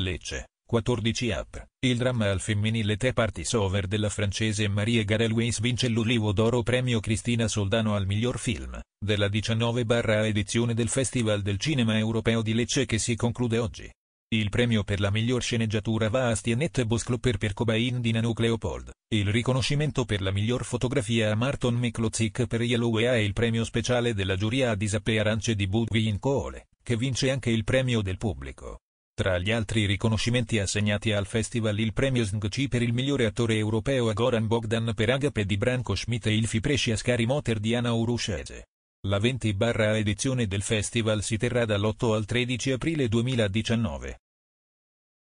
Lecce, 14 up. Il dramma al femminile te parties over della francese Marie Garel-Weiss vince l'Ulivo d'Oro premio Cristina Soldano al miglior film, della 19 barra edizione del Festival del Cinema Europeo di Lecce che si conclude oggi. Il premio per la miglior sceneggiatura va a Stianette Bosclo per Percobain di Nanook il riconoscimento per la miglior fotografia a Marton Miklozik per Yellowea e il premio speciale della giuria a Disappe Arance di Budwin Cole, che vince anche il premio del pubblico. Tra gli altri riconoscimenti assegnati al festival il premio SNGC per il migliore attore europeo a Goran Bogdan per Agape di Branko Schmidt e il Fiprescia Scari Motor di Anna Uruscese. La 20-edizione del festival si terrà dall'8 al 13 aprile 2019.